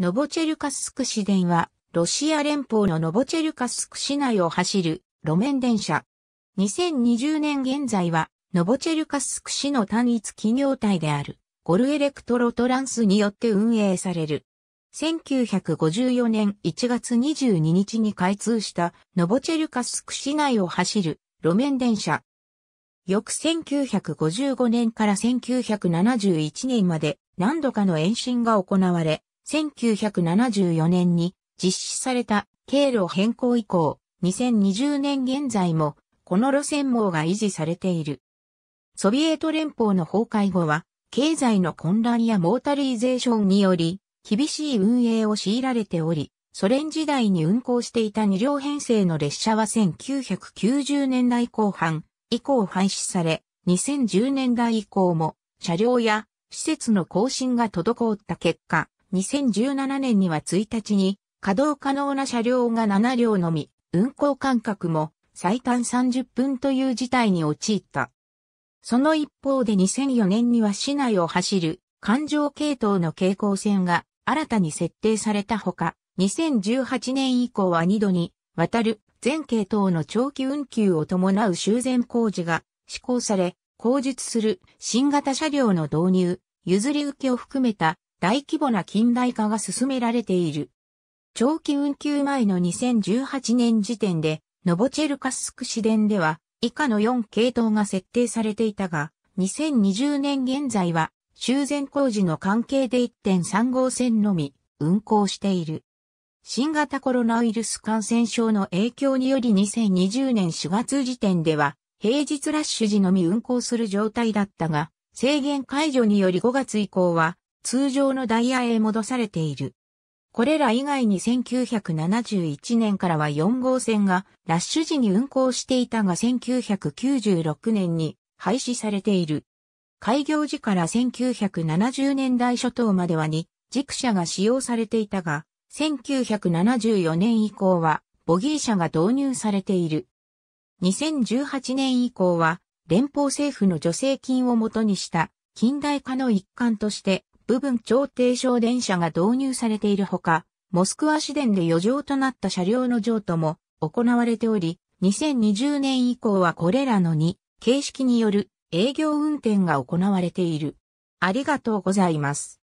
ノボチェルカスク市電は、ロシア連邦のノボチェルカスク市内を走る路面電車。2020年現在は、ノボチェルカスク市の単一企業体である、ゴルエレクトロトランスによって運営される。1954年1月22日に開通したノボチェルカスク市内を走る路面電車。翌1955年から1971年まで何度かの延伸が行われ、1974年に実施された経路変更以降、2020年現在もこの路線網が維持されている。ソビエト連邦の崩壊後は、経済の混乱やモータリゼーションにより、厳しい運営を強いられており、ソ連時代に運行していた2両編成の列車は1990年代後半以降廃止され、2010年代以降も車両や施設の更新が滞った結果、2017年には1日に稼働可能な車両が7両のみ、運行間隔も最短30分という事態に陥った。その一方で2004年には市内を走る環状系統の蛍光線が新たに設定されたほか、2018年以降は2度にわたる全系統の長期運休を伴う修繕工事が施行され、工述する新型車両の導入、譲り受けを含めた大規模な近代化が進められている。長期運休前の2018年時点で、ノボチェルカスク市電では、以下の4系統が設定されていたが、2020年現在は、修繕工事の関係で1.3号線のみ、運行している。新型コロナウイルス感染症の影響により2020年4月時点では、平日ラッシュ時のみ運行する状態だったが、制限解除により5月以降は、通常のダイヤへ戻されている。これら以外に1971年からは4号線がラッシュ時に運行していたが1996年に廃止されている。開業時から1970年代初頭まではに軸車が使用されていたが、1974年以降はボギー車が導入されている。2018年以降は連邦政府の助成金をもとにした近代化の一環として部分超低床電車が導入されているほか、モスクワ市電で余剰となった車両の譲渡も行われており、2020年以降はこれらの2形式による営業運転が行われている。ありがとうございます。